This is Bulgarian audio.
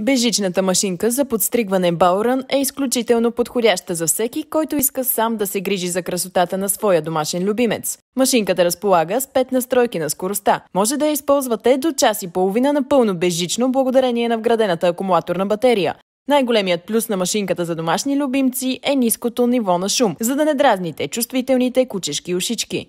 Бежичната машинка за подстригване Бауран е изключително подходяща за всеки, който иска сам да се грижи за красотата на своя домашен любимец. Машинката разполага с 5 настройки на скоростта. Може да я използвате до час и половина напълно безжично благодарение на вградената акумулаторна батерия. Най-големият плюс на машинката за домашни любимци е ниското ниво на шум, за да не дразните чувствителните кучешки ушички.